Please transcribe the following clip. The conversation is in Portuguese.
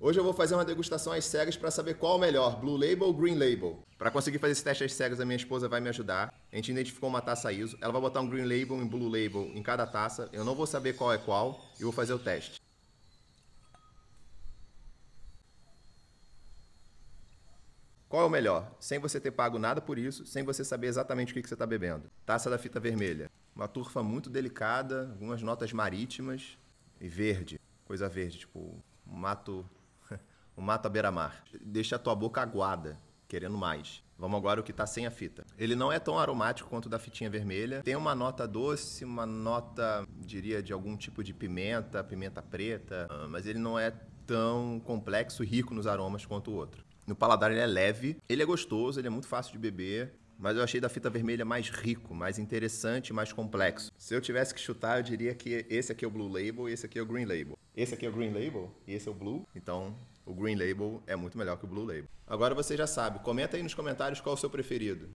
Hoje eu vou fazer uma degustação às cegas para saber qual o melhor, Blue Label ou Green Label. Para conseguir fazer esse teste às cegas, a minha esposa vai me ajudar. A gente identificou uma taça ISO, ela vai botar um Green Label e um Blue Label em cada taça. Eu não vou saber qual é qual e vou fazer o teste. Qual é o melhor? Sem você ter pago nada por isso, sem você saber exatamente o que, você está bebendo. Taça da fita vermelha. Uma turfa muito delicada, algumas notas marítimas e verde. Coisa verde, tipo mato o mato à beira-mar. Deixa a tua boca aguada, querendo mais. Vamos agora o que está sem a fita. Ele não é tão aromático quanto o da fitinha vermelha. Tem uma nota doce, uma nota, diria, de algum tipo de pimenta, pimenta preta, ah, mas ele não é tão complexo rico nos aromas quanto o outro. No paladar ele é leve, ele é gostoso, ele é muito fácil de beber, mas eu achei da fita vermelha mais rico, mais interessante, mais complexo. Se eu tivesse que chutar, eu diria que esse aqui é o Blue Label e esse aqui é o Green Label. Esse aqui é o Green Label e esse é o Blue. Então, o Green Label é muito melhor que o Blue Label. Agora você já sabe. Comenta aí nos comentários qual é o seu preferido.